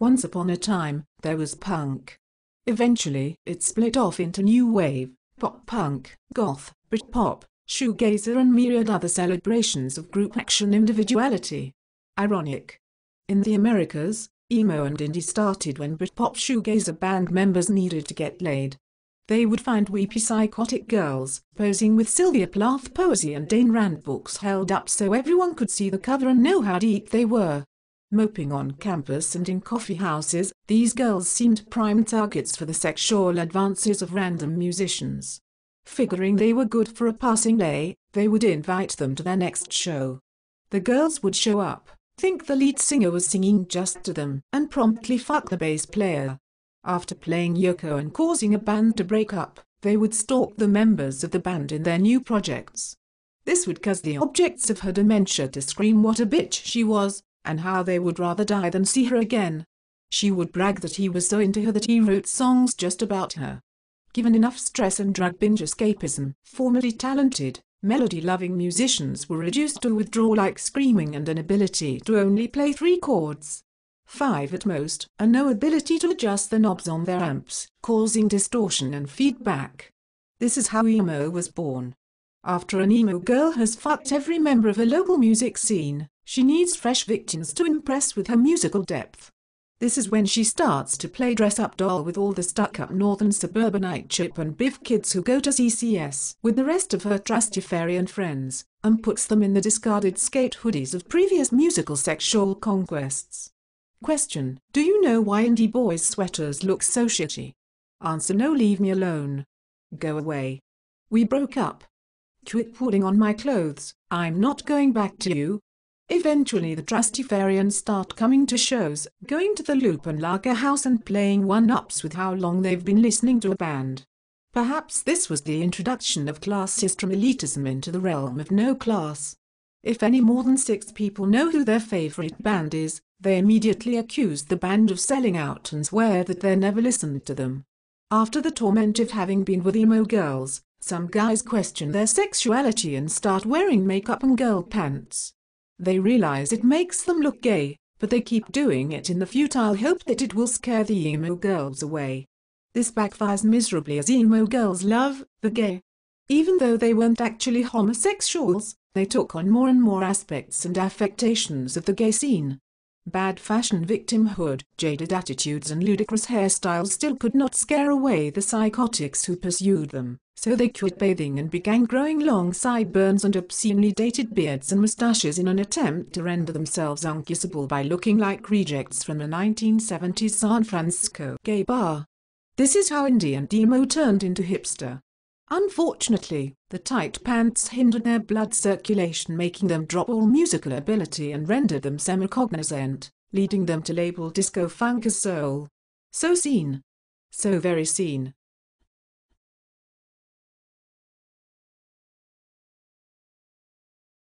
Once upon a time, there was punk. Eventually, it split off into new wave, pop punk, goth, Britpop, shoegazer and myriad other celebrations of group action individuality. Ironic. In the Americas, emo and indie started when Britpop shoegazer band members needed to get laid. They would find weepy psychotic girls posing with Sylvia Plath poesy and Dane Rand books held up so everyone could see the cover and know how deep they were moping on campus and in coffeehouses, these girls seemed prime targets for the sexual advances of random musicians. Figuring they were good for a passing lay, they would invite them to their next show. The girls would show up, think the lead singer was singing just to them, and promptly fuck the bass player. After playing Yoko and causing a band to break up, they would stalk the members of the band in their new projects. This would cause the objects of her dementia to scream what a bitch she was, and how they would rather die than see her again. She would brag that he was so into her that he wrote songs just about her. Given enough stress and drug binge escapism, formerly talented, melody-loving musicians were reduced to withdrawal-like screaming and an ability to only play three chords five at most, and no ability to adjust the knobs on their amps, causing distortion and feedback. This is how emo was born. After an emo girl has fucked every member of a local music scene, she needs fresh victims to impress with her musical depth. This is when she starts to play dress up doll with all the stuck up northern suburbanite Chip and Biff kids who go to CCS with the rest of her and friends, and puts them in the discarded skate hoodies of previous musical sexual conquests. Question Do you know why indie boys' sweaters look so shitty? Answer No, leave me alone. Go away. We broke up. Quit pulling on my clothes, I'm not going back to you. Eventually the Trastevarians start coming to shows, going to the Loop and Lager House and playing one-ups with how long they've been listening to a band. Perhaps this was the introduction of class system elitism into the realm of no class. If any more than six people know who their favorite band is, they immediately accuse the band of selling out and swear that they never listened to them. After the torment of having been with emo girls, some guys question their sexuality and start wearing makeup and girl pants. They realize it makes them look gay, but they keep doing it in the futile hope that it will scare the emo girls away. This backfires miserably as emo girls love the gay. Even though they weren't actually homosexuals, they took on more and more aspects and affectations of the gay scene. Bad fashion victimhood, jaded attitudes and ludicrous hairstyles still could not scare away the psychotics who pursued them. So they quit bathing and began growing long sideburns and obscenely dated beards and moustaches in an attempt to render themselves unkissable by looking like rejects from a 1970s San Francisco gay bar. This is how Indian demo turned into hipster. Unfortunately, the tight pants hindered their blood circulation making them drop all musical ability and rendered them semi-cognizant, leading them to label disco funk as soul. So seen. So very seen.